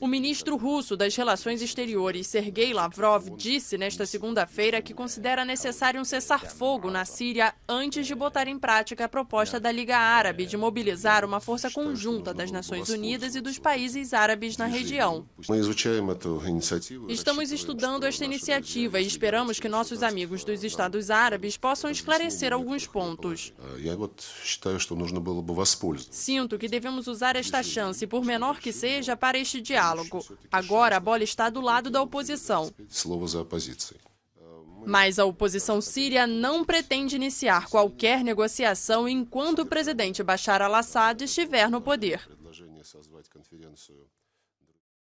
O ministro russo das Relações Exteriores, Sergei Lavrov, disse nesta segunda-feira que considera necessário um cessar-fogo na Síria antes de botar em prática a proposta da Liga Árabe de mobilizar uma força conjunta das Nações Unidas e dos países árabes na região. Estamos estudando esta iniciativa e esperamos que nossos amigos dos Estados Árabes possam esclarecer alguns pontos. Sinto que devemos usar esta chance, por menor que seja, estratégia para este diálogo. Agora a bola está do lado da oposição. Mas a oposição síria não pretende iniciar qualquer negociação enquanto o presidente Bashar al-Assad estiver no poder.